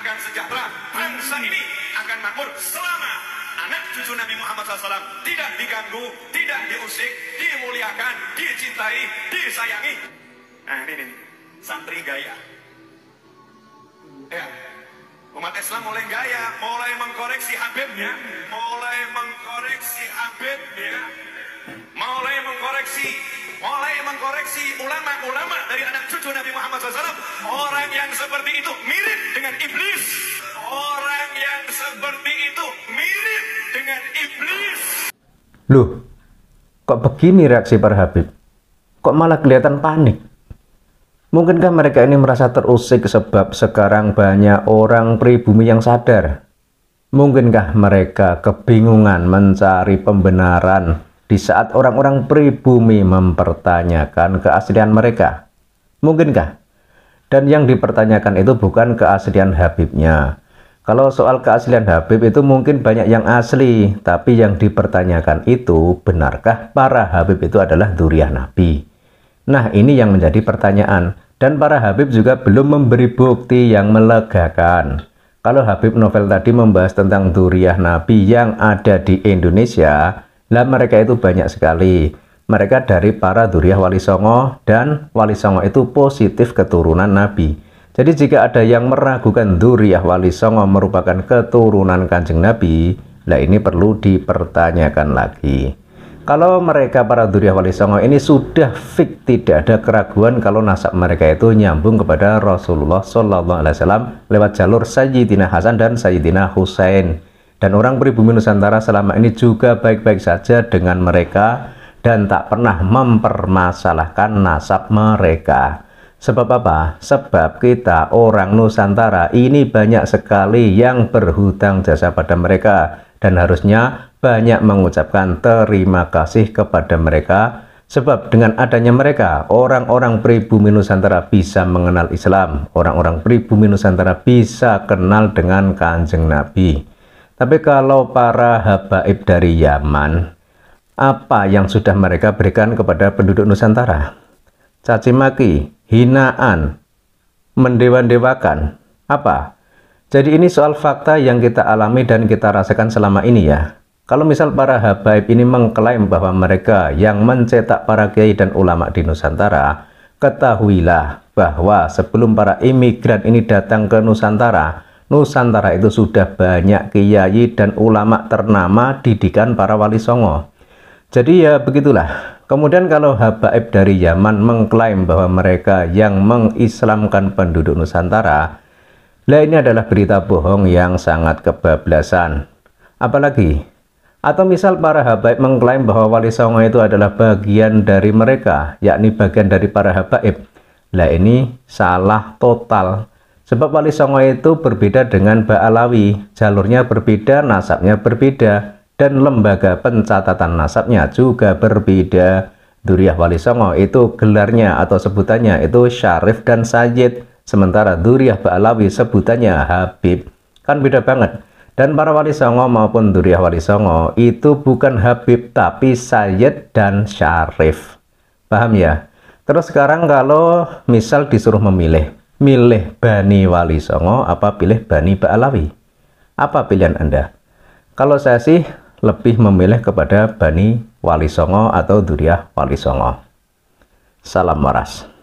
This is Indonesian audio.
akan sejahtera, bangsa ini akan makmur selama anak cucu Nabi Muhammad SAW tidak diganggu, tidak diusik, dimuliakan, dicintai, disayangi. Nah ini nih, santri gaya. Ya, umat Islam mulai gaya, mulai mengkoreksi Habibnya, mulai mengkoreksi Habibnya, mulai mengkoreksi mengkoreksi ulama-ulama dari anak cucu Nabi Muhammad SAW. Orang yang seperti itu mirip dengan iblis. Orang yang seperti itu mirip dengan iblis. Loh, kok begini reaksi para Habib? Kok malah kelihatan panik? Mungkinkah mereka ini merasa terusik sebab sekarang banyak orang pribumi yang sadar? Mungkinkah mereka kebingungan mencari pembenaran di saat orang-orang pribumi mempertanyakan keaslian mereka. Mungkinkah? Dan yang dipertanyakan itu bukan keaslian Habibnya. Kalau soal keaslian Habib itu mungkin banyak yang asli, tapi yang dipertanyakan itu benarkah para Habib itu adalah duriah Nabi? Nah ini yang menjadi pertanyaan. Dan para Habib juga belum memberi bukti yang melegakan. Kalau Habib novel tadi membahas tentang duriah Nabi yang ada di Indonesia, lah mereka itu banyak sekali. Mereka dari para duriah Wali Songo dan Wali Songo itu positif keturunan Nabi. Jadi jika ada yang meragukan duriah Wali Songo merupakan keturunan kanjeng Nabi, lah ini perlu dipertanyakan lagi. Kalau mereka para duriah Wali Songo ini sudah fix tidak ada keraguan kalau nasab mereka itu nyambung kepada Rasulullah saw lewat jalur Sayyidina Hasan dan Sayyidina Husain dan orang pribumi Nusantara selama ini juga baik-baik saja dengan mereka dan tak pernah mempermasalahkan nasab mereka. Sebab apa? Sebab kita orang Nusantara ini banyak sekali yang berhutang jasa pada mereka dan harusnya banyak mengucapkan terima kasih kepada mereka Sebab dengan adanya mereka, orang-orang pribumi Nusantara bisa mengenal Islam. Orang-orang pribumi Nusantara bisa kenal dengan kanjeng Nabi. Tapi kalau para habaib dari Yaman, apa yang sudah mereka berikan kepada penduduk Nusantara? Caci maki, hinaan, mendewan-dewakan. Apa? Jadi ini soal fakta yang kita alami dan kita rasakan selama ini ya. Kalau misal para habaib ini mengklaim bahwa mereka yang mencetak para kiai dan ulama di Nusantara, ketahuilah bahwa sebelum para imigran ini datang ke Nusantara, Nusantara itu sudah banyak kiai dan ulama ternama didikan para wali songo. Jadi ya begitulah. Kemudian kalau habaib dari Yaman mengklaim bahwa mereka yang mengislamkan penduduk Nusantara, lah ini adalah berita bohong yang sangat kebablasan. Apalagi, atau misal para habaib mengklaim bahwa Wali Songo itu adalah bagian dari mereka, yakni bagian dari para habaib. Lah ini salah total. Sebab Wali Songo itu berbeda dengan Ba'alawi, jalurnya berbeda, nasabnya berbeda, dan lembaga pencatatan nasabnya juga berbeda. Duriah Wali Songo itu gelarnya atau sebutannya itu Syarif dan Sayyid, sementara Duriah Ba'alawi sebutannya Habib. Kan beda banget. Dan para Wali Songo maupun Duriah Wali Songo itu bukan Habib tapi Sayyid dan Syarif. Paham ya? Terus sekarang kalau misal disuruh memilih, milih Bani Wali Songo apa pilih Bani Ba'alawi? Apa pilihan Anda? Kalau saya sih lebih memilih kepada Bani Wali Songo atau Duriah Wali Songo. Salam waras.